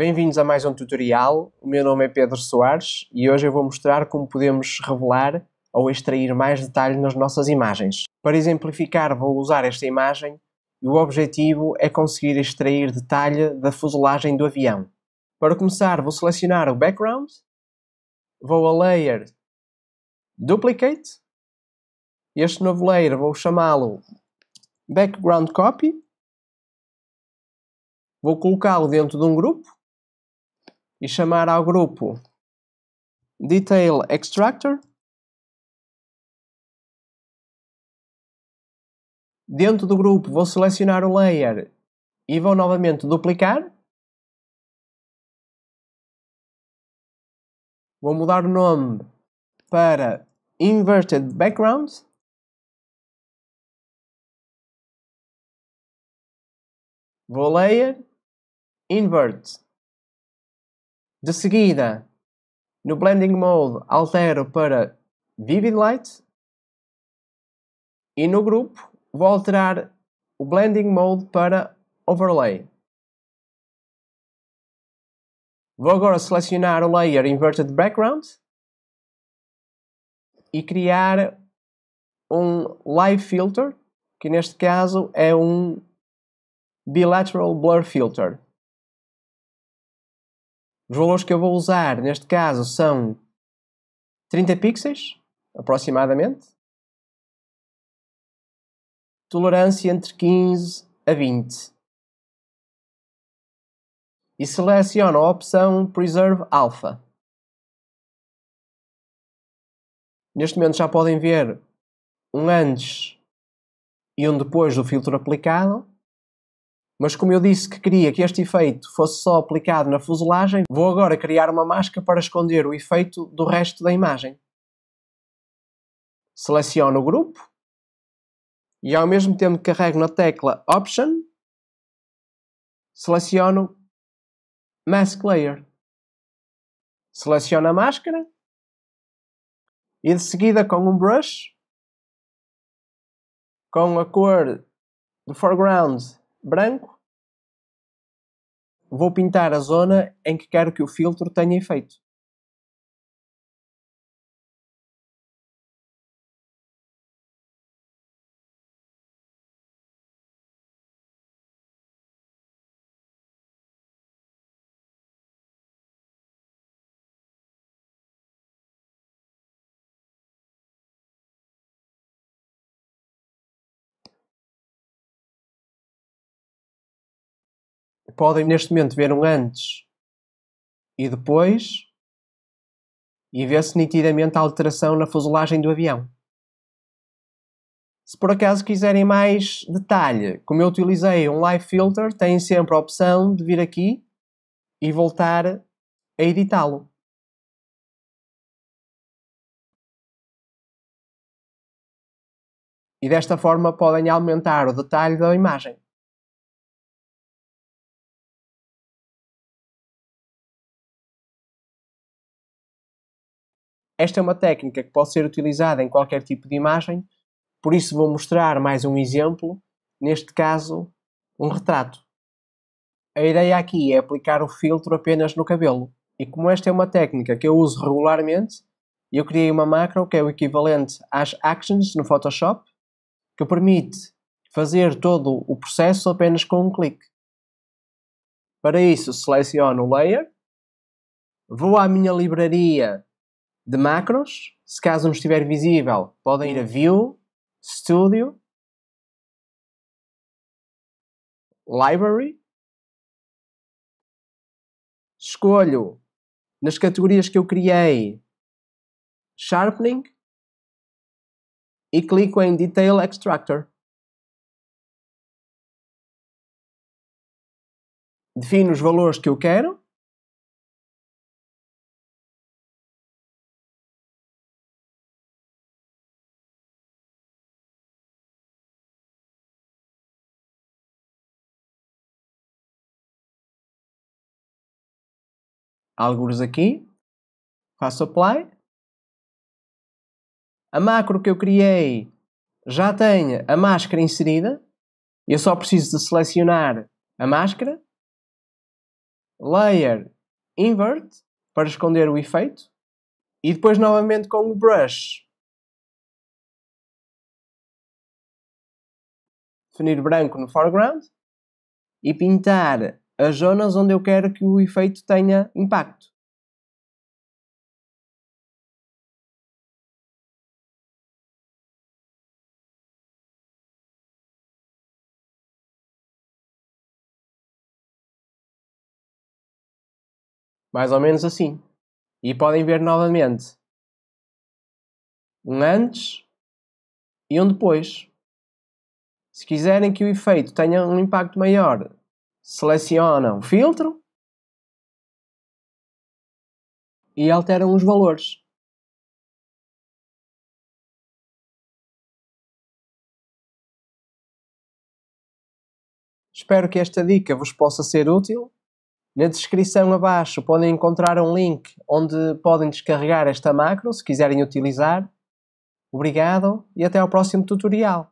Bem-vindos a mais um tutorial. O meu nome é Pedro Soares e hoje eu vou mostrar como podemos revelar ou extrair mais detalhe nas nossas imagens. Para exemplificar, vou usar esta imagem e o objetivo é conseguir extrair detalhe da fuselagem do avião. Para começar, vou selecionar o background, vou a layer duplicate. Este novo layer vou chamá-lo background copy. Vou colocá-lo dentro de um grupo e chamar ao grupo Detail Extractor. Dentro do grupo vou selecionar o layer e vou novamente duplicar. Vou mudar o nome para Inverted Background. Vou layer, invert de seguida, no Blending Mode, altero para Vivid Light. E no grupo, vou alterar o Blending Mode para Overlay. Vou agora selecionar o layer Inverted Background e criar um Live Filter, que neste caso é um Bilateral Blur Filter. Os valores que eu vou usar neste caso são 30 pixels, aproximadamente. Tolerância entre 15 a 20. E seleciono a opção Preserve Alpha. Neste momento já podem ver um antes e um depois do filtro aplicado. Mas como eu disse que queria que este efeito fosse só aplicado na fuselagem, vou agora criar uma máscara para esconder o efeito do resto da imagem. Seleciono o grupo e ao mesmo tempo carrego na tecla Option, seleciono Mask Layer. Seleciono a máscara e de seguida com um brush, com a cor do foreground branco, vou pintar a zona em que quero que o filtro tenha efeito. podem neste momento ver um antes e depois e vê-se nitidamente a alteração na fuselagem do avião. Se por acaso quiserem mais detalhe, como eu utilizei um live filter, têm sempre a opção de vir aqui e voltar a editá-lo. E desta forma podem aumentar o detalhe da imagem. Esta é uma técnica que pode ser utilizada em qualquer tipo de imagem, por isso vou mostrar mais um exemplo, neste caso, um retrato. A ideia aqui é aplicar o filtro apenas no cabelo, e como esta é uma técnica que eu uso regularmente, eu criei uma macro que é o equivalente às actions no Photoshop, que permite fazer todo o processo apenas com um clique. Para isso, seleciono o layer, vou à minha livraria de macros. Se caso não estiver visível, podem ir a View, Studio, Library. Escolho nas categorias que eu criei Sharpening e clico em Detail Extractor. Defino os valores que eu quero alguns aqui, faço apply. A macro que eu criei já tem a máscara inserida. Eu só preciso de selecionar a máscara. Layer Invert para esconder o efeito. E depois novamente com o Brush. Definir branco no foreground. E pintar as zonas onde eu quero que o efeito tenha impacto. Mais ou menos assim. E podem ver novamente um antes e um depois. Se quiserem que o efeito tenha um impacto maior selecionam o filtro e alteram os valores. Espero que esta dica vos possa ser útil. Na descrição abaixo podem encontrar um link onde podem descarregar esta macro se quiserem utilizar. Obrigado e até ao próximo tutorial.